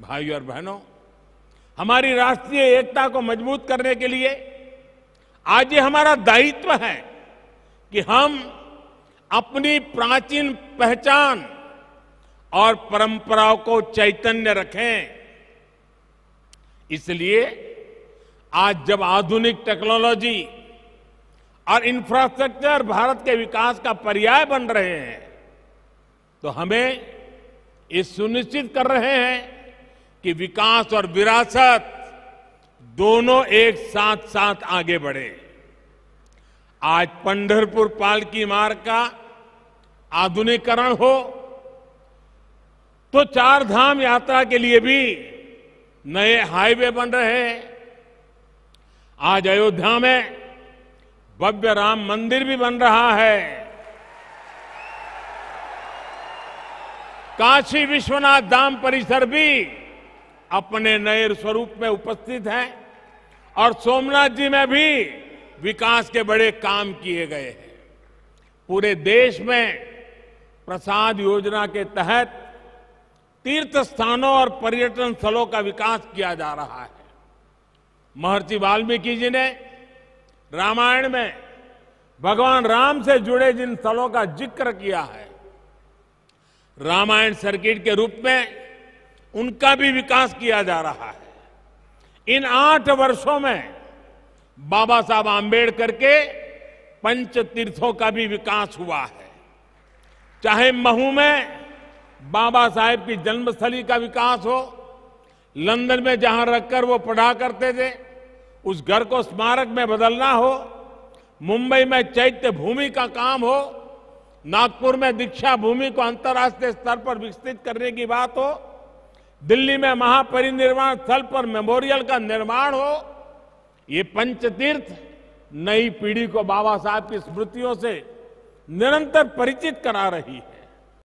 भाई और बहनों हमारी राष्ट्रीय एकता को मजबूत करने के लिए आज ये हमारा दायित्व है कि हम अपनी प्राचीन पहचान और परंपराओं को चैतन्य रखें इसलिए आज जब आधुनिक टेक्नोलॉजी और इंफ्रास्ट्रक्चर भारत के विकास का पर्याय बन रहे हैं तो हमें ये सुनिश्चित कर रहे हैं कि विकास और विरासत दोनों एक साथ साथ आगे बढ़े आज पंढरपुर पालकी मार्ग का आधुनिकरण हो तो चार धाम यात्रा के लिए भी नए हाईवे बन रहे हैं आज अयोध्या में भव्य राम मंदिर भी बन रहा है काशी विश्वनाथ धाम परिसर भी अपने नए स्वरूप में उपस्थित हैं और सोमनाथ जी में भी विकास के बड़े काम किए गए हैं पूरे देश में प्रसाद योजना के तहत तीर्थ स्थानों और पर्यटन स्थलों का विकास किया जा रहा है महर्षि वाल्मीकि जी ने रामायण में भगवान राम से जुड़े जिन स्थलों का जिक्र किया है रामायण सर्किट के रूप में उनका भी विकास किया जा रहा है इन आठ वर्षों में बाबा साहब आम्बेडकर के पंच तीर्थों का भी विकास हुआ है चाहे महू में बाबा साहेब की जन्मस्थली का विकास हो लंदन में जहां रखकर वो पढ़ा करते थे उस घर को स्मारक में बदलना हो मुंबई में चैत्य भूमि का काम हो नागपुर में दीक्षा भूमि को अंतर्राष्ट्रीय स्तर पर विकसित करने की बात हो दिल्ली में महापरिनिर्वाण स्थल पर मेमोरियल का निर्माण हो ये पंचतीर्थ नई पीढ़ी को बाबा साहब की स्मृतियों से निरंतर परिचित करा रही है